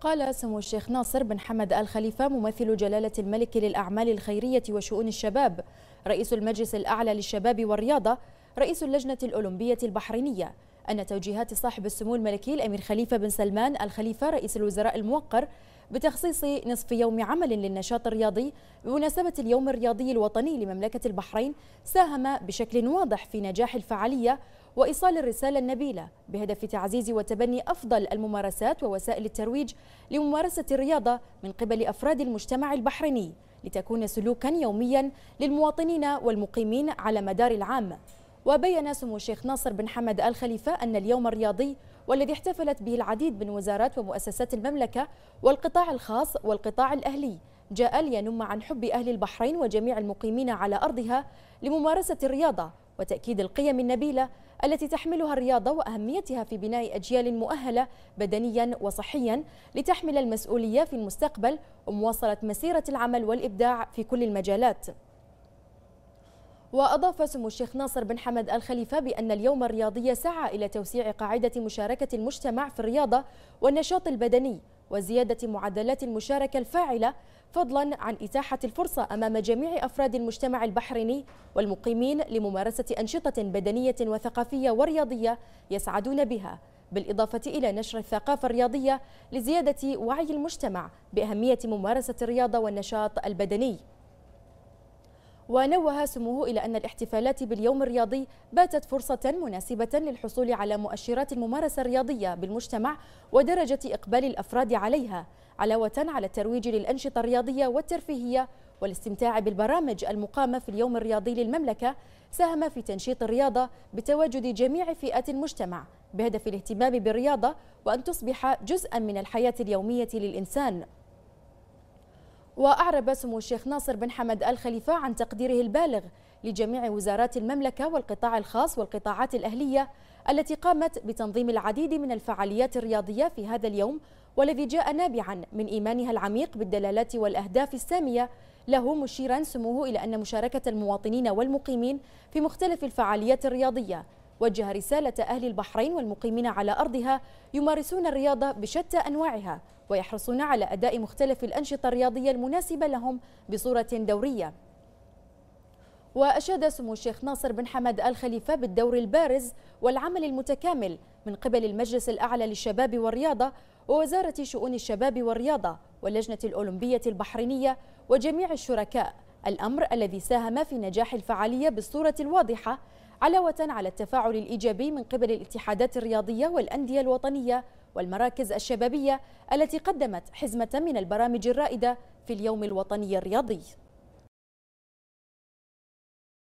قال سمو الشيخ ناصر بن حمد آل خليفة ممثل جلالة الملك للأعمال الخيرية وشؤون الشباب رئيس المجلس الأعلى للشباب والرياضة رئيس اللجنة الأولمبية البحرينية أن توجيهات صاحب السمو الملكي الأمير خليفة بن سلمان الخليفة رئيس الوزراء الموقر بتخصيص نصف يوم عمل للنشاط الرياضي بمناسبة اليوم الرياضي الوطني لمملكة البحرين ساهم بشكل واضح في نجاح الفعالية وإيصال الرسالة النبيلة بهدف تعزيز وتبني أفضل الممارسات ووسائل الترويج لممارسة الرياضة من قبل أفراد المجتمع البحريني لتكون سلوكا يوميا للمواطنين والمقيمين على مدار العام وبين سمو الشيخ ناصر بن حمد الخليفة أن اليوم الرياضي والذي احتفلت به العديد من وزارات ومؤسسات المملكة والقطاع الخاص والقطاع الأهلي جاء لينم عن حب أهل البحرين وجميع المقيمين على أرضها لممارسة الرياضة وتأكيد القيم النبيلة التي تحملها الرياضة وأهميتها في بناء أجيال مؤهلة بدنيا وصحيا لتحمل المسؤولية في المستقبل ومواصلة مسيرة العمل والإبداع في كل المجالات وأضاف سمو الشيخ ناصر بن حمد الخليفة بأن اليوم الرياضي سعى إلى توسيع قاعدة مشاركة المجتمع في الرياضة والنشاط البدني وزيادة معدلات المشاركة الفاعلة فضلا عن إتاحة الفرصة أمام جميع أفراد المجتمع البحريني والمقيمين لممارسة أنشطة بدنية وثقافية ورياضية يسعدون بها بالإضافة إلى نشر الثقافة الرياضية لزيادة وعي المجتمع بأهمية ممارسة الرياضة والنشاط البدني ونوه سموه إلى أن الاحتفالات باليوم الرياضي باتت فرصة مناسبة للحصول على مؤشرات الممارسة الرياضية بالمجتمع ودرجة إقبال الأفراد عليها علاوة على الترويج للأنشطة الرياضية والترفيهية والاستمتاع بالبرامج المقامة في اليوم الرياضي للمملكة ساهم في تنشيط الرياضة بتواجد جميع فئات المجتمع بهدف الاهتمام بالرياضة وأن تصبح جزءا من الحياة اليومية للإنسان وأعرب سمو الشيخ ناصر بن حمد الخليفة عن تقديره البالغ لجميع وزارات المملكة والقطاع الخاص والقطاعات الأهلية التي قامت بتنظيم العديد من الفعاليات الرياضية في هذا اليوم والذي جاء نابعا من إيمانها العميق بالدلالات والأهداف السامية له مشيرا سموه إلى أن مشاركة المواطنين والمقيمين في مختلف الفعاليات الرياضية وجه رسالة أهل البحرين والمقيمين على أرضها يمارسون الرياضة بشتى أنواعها ويحرصون على أداء مختلف الأنشطة الرياضية المناسبة لهم بصورة دورية وأشاد سمو الشيخ ناصر بن حمد آل خليفة بالدور البارز والعمل المتكامل من قبل المجلس الأعلى للشباب والرياضة ووزارة شؤون الشباب والرياضة واللجنة الأولمبية البحرينية وجميع الشركاء الأمر الذي ساهم في نجاح الفعالية بالصورة الواضحة علاوة على التفاعل الإيجابي من قبل الاتحادات الرياضية والأندية الوطنية والمراكز الشبابية التي قدمت حزمة من البرامج الرائدة في اليوم الوطني الرياضي